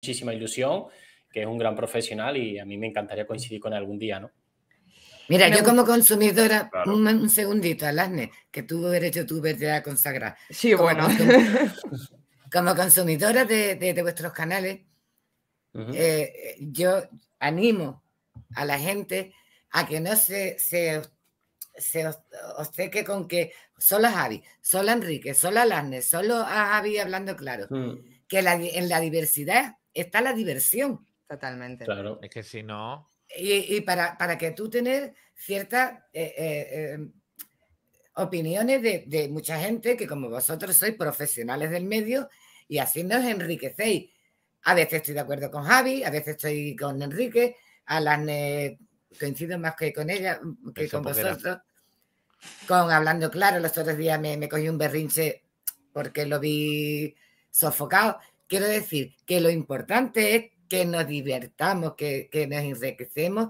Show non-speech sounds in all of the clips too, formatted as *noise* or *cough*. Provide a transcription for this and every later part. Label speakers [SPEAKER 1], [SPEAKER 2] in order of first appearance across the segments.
[SPEAKER 1] muchísima ilusión, que es un gran profesional y a mí me encantaría coincidir con él algún día, ¿no? Mira, yo como
[SPEAKER 2] consumidora, un, segundito, Alasne, que tuvo derecho tú verte a consagrar. Sí, bueno. *laughs* como consumidora de, vuestros canales, eh, yo animo a la gente a que no se, se, se con que solo Javi, solo Enrique, solo Alasne, solo a Javi hablando claro. Mm. Que en la diversidad está la diversión. Totalmente.
[SPEAKER 3] Claro. Es que si no.
[SPEAKER 2] Y, para, que tú tener ciertas eh, eh, em, opiniones de, mucha gente que como vosotros sois profesionales del medio y así nos enriquecéis. A veces estoy de acuerdo con Javi, a veces estoy con Enrique, a las coincido más que con ella, mm, mm, que con vosotros. Con hablando claro, los otros días me cogí un berrinche porque lo vi sofocado Quiero decir que lo importante es que nos divertamos, que, nos enriquecemos,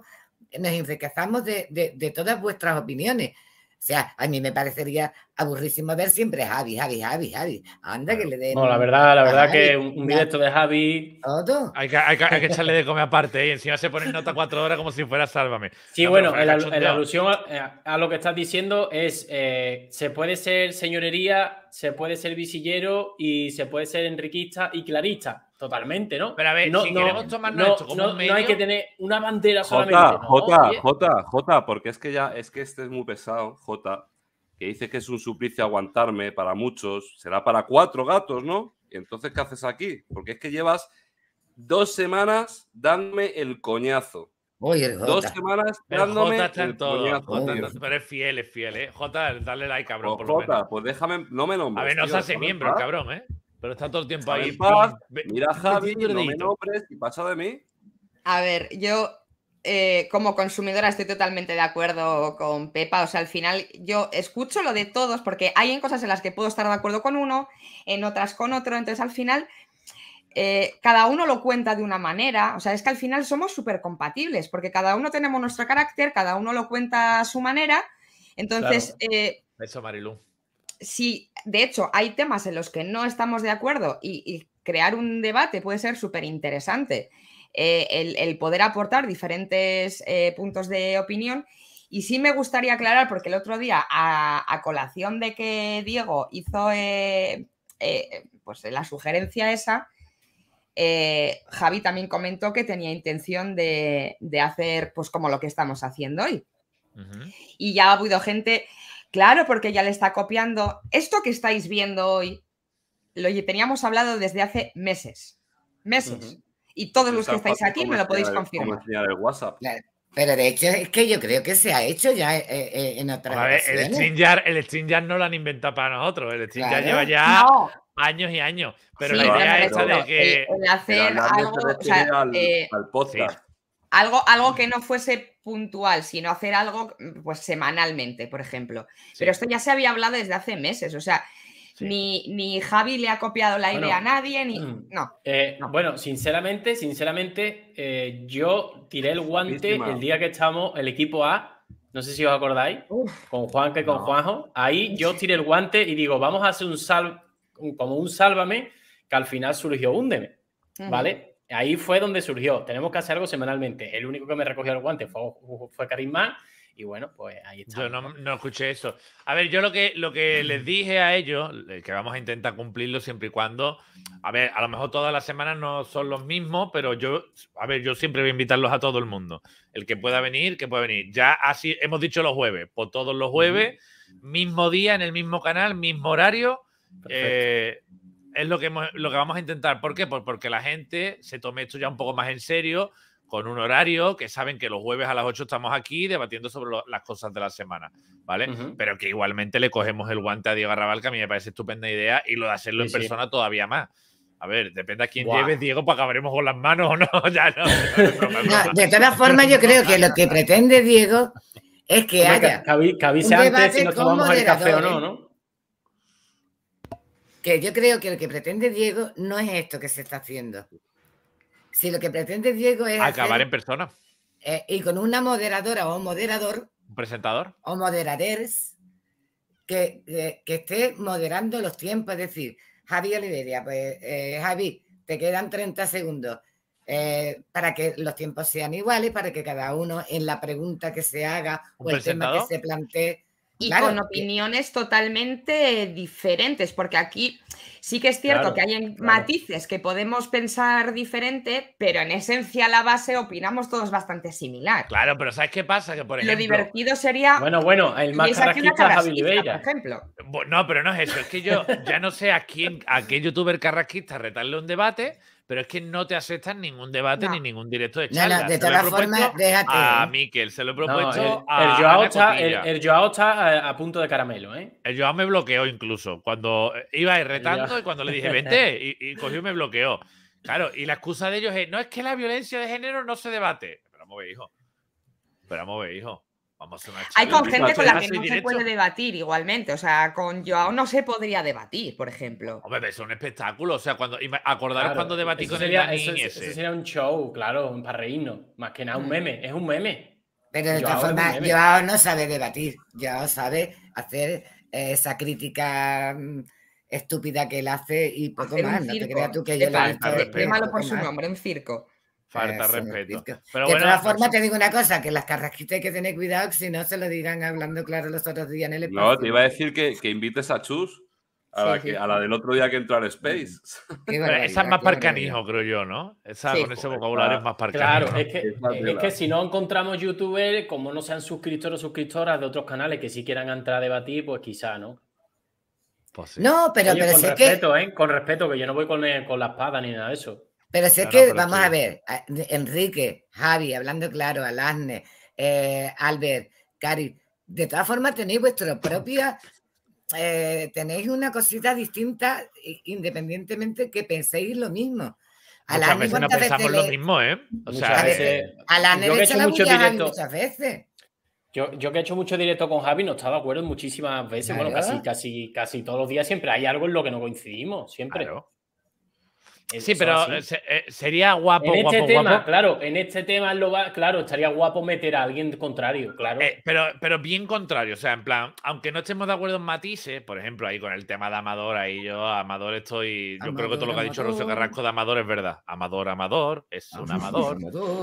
[SPEAKER 2] nos enriquezamos de todas vuestras opiniones. O sea, a mí me parecería aburrísimo ver siempre Javi, Javi, Javi, Javi. Anda que le den. No, la verdad, la verdad que
[SPEAKER 3] un, directo de Javi. Hay que, *laughs* echarle de comer aparte, ¿eh? y encima se pone en nota cuatro horas como si fuera sálvame. Sí, bueno, la alusión
[SPEAKER 1] eh, a, lo que estás diciendo es: eh, se puede ser señorería, se puede ser visillero y se puede ser enriquista y clarista. Totalmente, ¿no? Pero a ver, no, si no, tomarnos, no, no, hay que tener una bandera solamente. Jota,
[SPEAKER 3] Jota, Jota, porque es que ya es que este es muy pesado, Jota, que dices que es un suplicio aguantarme para muchos, será para cuatro gatos, ¿no? entonces, ¿qué haces aquí? Porque es que llevas dos semanas dándome el coñazo.
[SPEAKER 4] Oye, Dos
[SPEAKER 3] semanas dándome. Pero Jota el todo. Jota, Jota, pero es fiel, es fiel, ¿eh? Jota, dale like, cabrón. Pues, por Jota, lo menos. pues déjame, no me nombres. A ver, no se hace miembro, ah. cabrón, ¿eh? Pero está todo el tiempo ahí. mira Javier Javi, me nombres y pasa de mí.
[SPEAKER 4] A ver, yo eh, como consumidora estoy totalmente de acuerdo con Pepa. O sea, al final yo escucho lo de todos porque hay en cosas en las que puedo estar de acuerdo con uno, en otras con otro. Entonces, al final, eh, cada uno lo cuenta de una manera. O sea, es que al final somos súper compatibles porque cada uno tenemos nuestro carácter, cada uno lo cuenta a su manera. Entonces, eh,
[SPEAKER 3] eso, Marilu
[SPEAKER 4] si de hecho hay temas en los que no estamos de acuerdo y, crear un debate puede ser súper interesante, eh, el, poder aportar diferentes eh, puntos de opinión. Y sí me gustaría aclarar, porque el otro día, a, colación de que Diego hizo eh, pues la sugerencia esa, Javi también comentó que tenía intención de, hacer pues como lo que estamos haciendo hoy. Y ya ha habido gente Claro, porque ya le está copiando. Esto que estáis viendo hoy, lo teníamos hablado desde hace meses. Meses. Y todos los que estáis aquí me lo podéis confirmar.
[SPEAKER 2] Pero de hecho es que yo creo que se ha hecho ya eh, eh, en otra a ver, el
[SPEAKER 3] StreamYard, el no lo han inventado para nosotros. El StreamYard claro. lleva ya años y años. Pero la idea es de que... El, hacer
[SPEAKER 4] algo... al, pozo. Eh, podcast. Algo, algo que no fuese puntual, sino hacer algo mm, pues semanalmente, por ejemplo. Pero esto ya se había hablado desde hace meses, o sea, ni, ni, Javi le ha copiado la idea a nadie, ni... Mm,
[SPEAKER 1] eh, no, Bueno, sinceramente, sinceramente, eh, yo tiré el guante el día que estábamos el equipo A, no sé si os acordáis, con Juan que con Juanjo, ahí yo tiré el guante y digo, vamos a hacer un sal, como un sálvame, que al final surgió Úndeme, ¿vale? Ahí fue donde surgió. Tenemos que hacer algo semanalmente. El único que me recogió los guante fue, fue Carisma. Y bueno, pues
[SPEAKER 3] ahí está. Yo no, escuché eso. A ver, yo lo que, lo que les dije a ellos, que vamos a intentar cumplirlo siempre y cuando. A ver, a lo mejor todas las semanas no son los mismos, pero yo, a ver, yo siempre voy a invitarlos a todo el mundo. El que pueda venir, que pueda venir. Ya así hemos dicho los jueves, por todos los jueves, mismo día, en el mismo canal, mismo horario. Eh, es lo que, lo que vamos a intentar. ¿Por qué? Pues porque la gente se tome esto ya un poco más en serio, con un horario, que saben que los jueves a las 8 estamos aquí debatiendo sobre las cosas de la semana, ¿vale? Pero que igualmente le cogemos el guante a Diego Arrabal, que a mí me parece estupenda idea, y lo de hacerlo en persona todavía más. A ver, depende a quién lleve, Diego, para pues acabaremos con las manos o *laughs* no. de todas formas,
[SPEAKER 2] yo creo que lo que pretende Diego es que haya. Que, avise antes si nos tomamos el café o no, ¿no? yo creo que lo que pretende Diego no es esto que se está haciendo. Si lo que pretende Diego es... Acabar en persona. Eh, y con una moderadora o moderador.
[SPEAKER 3] ¿Un presentador.
[SPEAKER 2] O moderadores que, esté moderando los tiempos. Es decir, Javi Oliveria, pues eh, Javi, te quedan 30 segundos. Eh, para que los tiempos sean iguales, para que cada uno en la pregunta que se haga
[SPEAKER 4] o el tema que se plantee y con opiniones totalmente diferentes, porque aquí sí que es cierto que hay matices que podemos pensar diferente, pero en esencia la base opinamos todos bastante similar.
[SPEAKER 3] Claro, pero ¿sabes qué pasa? Que por ejemplo, Lo divertido
[SPEAKER 4] sería... Bueno,
[SPEAKER 3] bueno, el más carrasquista Javi ejemplo. No, pero no es eso, es que yo ya no sé a quién, a qué youtuber carrasquista retarle un debate pero es que no te aceptan ningún debate ni ningún directo de charla. de todas formas, déjate. A Miquel, se lo he propuesto el, a el, Joao está, el, Joao está, eh, a, punto de caramelo, ¿eh? El Joao me bloqueó incluso. Cuando eh, iba a retando y cuando le dije, vente, y, cogió y me bloqueó. Claro, y la excusa de ellos es, no es que la violencia de género no se debate. Pero vamos a ver, hijo. Pero vamos a ver, hijo. Hay con gente con la que no se puede
[SPEAKER 4] debatir igualmente. O sea, con Joao no se podría debatir, por ejemplo.
[SPEAKER 3] Hombre, es un espectáculo. O sea, cuando acordaros cuando debatí con él el Eso,
[SPEAKER 1] sería un show, claro, un parreíno Más que nada un mm. meme. Es un meme. Pero de otra forma, Joao
[SPEAKER 2] no sabe debatir. Joao sabe hacer eh, esa crítica mm, estúpida que él hace y poco más. No te creas tú que yo le he por su nombre,
[SPEAKER 4] un circo.
[SPEAKER 3] Falta respeto. Pero de todas
[SPEAKER 2] formas, te digo una cosa: que las carrasquitas hay que tener cuidado, que si no se lo digan hablando claro los otros días en el episodio. No, te iba a
[SPEAKER 3] decir que, invites a Chus. A, la del otro día que entró al Space. *laughs* esa es más parcanijo, creo yo, ¿no? Esa con ese vocabulario es más parcanijo. Claro, es, que, si
[SPEAKER 1] no encontramos youtubers, como no sean suscriptores o suscriptoras de otros canales que si quieran entrar a debatir, pues quizá, ¿no? Pues no, pero, es con respeto, que... ¿eh? Con respeto, que yo no voy con, eh, con la espada ni nada de eso.
[SPEAKER 2] Pero si es que, vamos a ver, Enrique, Javi, hablando claro, Alasne, eh, Albert, Cari, de todas formas tenéis vuestro propia, eh, tenéis una cosita distinta independientemente que penséis lo mismo. A muchas veces no pensamos
[SPEAKER 3] lo mismo, ¿eh? O sea, eh, he hecho mucho directo.
[SPEAKER 2] muchas veces.
[SPEAKER 1] Yo, que he hecho mucho directo con Javi, no estaba de acuerdo muchísimas veces. Bueno, casi, casi, casi todos los días siempre hay algo en lo que no coincidimos, siempre. Claro.
[SPEAKER 3] Sí, pero eh, eh, sería guapo. En este guapo, tema,
[SPEAKER 1] claro, en este tema claro, estaría guapo meter a alguien contrario, claro.
[SPEAKER 3] Eh, pero, pero bien contrario, o sea, en plan, aunque no estemos de acuerdo en matices, por ejemplo, ahí con el tema de Amador, ahí yo, Amador, estoy. Yo creo que todo lo que ha dicho Rocío Carrasco de Amador es verdad. Amador, Amador, es un Amador.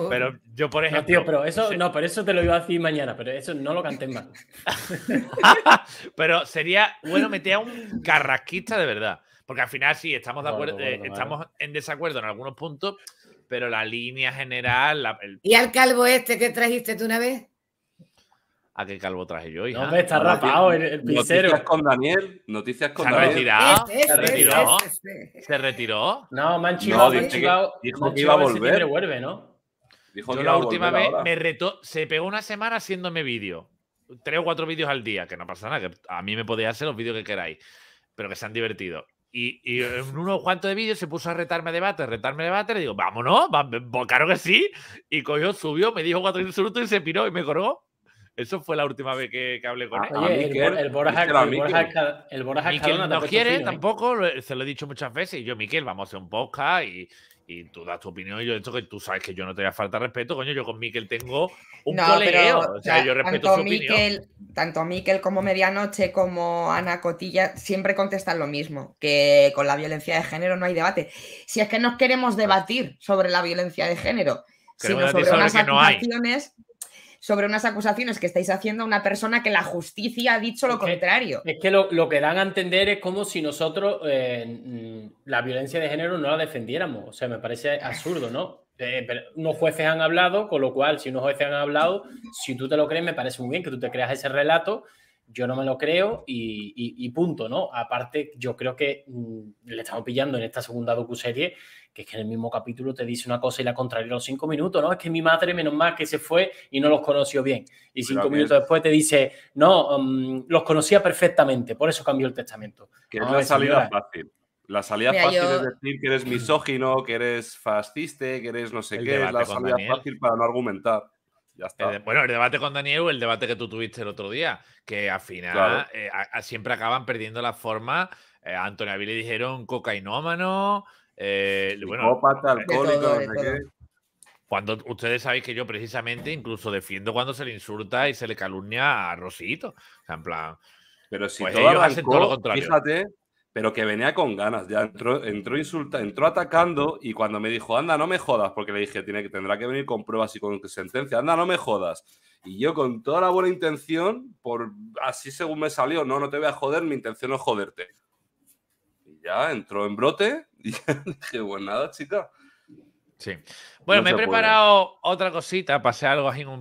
[SPEAKER 3] Pero yo, por
[SPEAKER 1] ejemplo. No, tío, pero eso, no, pero eso te lo iba a decir mañana, pero eso no
[SPEAKER 3] lo canté más. *laughs* pero sería bueno meter a un carrasquista de verdad. Porque al final sí, estamos, acuerdo, eh, estamos en desacuerdo en algunos puntos, pero la línea general... ¿Y
[SPEAKER 2] al calvo este que trajiste tú una vez?
[SPEAKER 3] ¿A qué calvo traje yo, No, me está rapado el, el Noticias con Daniel. Noticias con ¿Se Daniel. ¿Se retiró? No, me han chivado. No, dijo que iba a volver.
[SPEAKER 1] vuelve, ¿no?
[SPEAKER 3] yo la última vez me retó. Se pegó una semana haciéndome vídeo. Tres o cuatro vídeos al día, que no pasa nada. Que a mí me podéis hacer los vídeos que queráis. Pero que se han divertido. Y, en unos cuantos de vídeos se puso a retarme a debate, retarme debate, le digo, vámonos, claro que sí. Y cogió, subió, me dijo cuatro minutos y se piró y me corrió. Eso fue la última vez que, hablé con ah, él. Oye, el, el no quiere ¿eh? tampoco, se lo he dicho muchas veces. Y yo, Miquel, vamos a hacer un podcast y, y tú das tu opinión y yo esto que tú sabes que yo no te voy a faltar respeto, coño, yo con Miquel tengo un no, o sea, yo respeto tanto su opinión.
[SPEAKER 4] Tanto Miquel como Medianoche como Ana Cotilla siempre contestan lo mismo, que con la violencia de género no hay debate. Si es que no queremos pues debatir sobre la violencia de género, sino sobre unas sobre unas acusaciones que estáis haciendo a una persona que la justicia ha dicho lo contrario.
[SPEAKER 1] es que lo, que dan a entender es como si nosotros eh, la violencia de género no la defendiéramos. O sea, me parece absurdo, ¿no? Eh, unos jueces han hablado, con lo cual, si unos jueces han hablado, si tú te lo crees, me parece muy bien que tú te creas ese relato yo no me lo creo y, punto, ¿no? Aparte, yo creo que mm, le estamos pillando en esta segunda docuserie, que es que en el mismo capítulo te dice una cosa y la contraria los cinco minutos, ¿no? Es que mi madre, menos mal que se fue y no los conoció bien. Y pues cinco minutos después te dice, no, mm, los conocía perfectamente, por eso cambió el testamento. Que es la salida
[SPEAKER 3] fácil. La salida fácil es decir que eres misógino, que eres fascista, que eres no sé qué. Es la salida fácil para no argumentar bueno, el debate con Daniel, el debate que tú tuviste el otro día, que al final eh, siempre acaban perdiendo la forma. Eh, a Antonio Avilés le dijeron cocainómano, eh, bueno, eh, alcohólico, Cuando ustedes sabéis que yo precisamente incluso defiendo cuando se le insulta y se le calumnia a Rosito. en plan. Pero si pues todo hacen todo lo contrario. Fíjate, pero que venía con ganas. Ya entró, insulta, entró atacando y cuando me dijo, anda, no me jodas, porque le dije, Tiene que, tendrá que venir con pruebas y con sentencia, anda, no me jodas. Y yo con toda la buena intención, por así según me salió, no, no te voy a joder, mi intención es joderte. Y ya entró en brote y *laughs* dije, bueno, pues nada, chica. Sí. Bueno, me he preparado otra cosita, pasé algo así un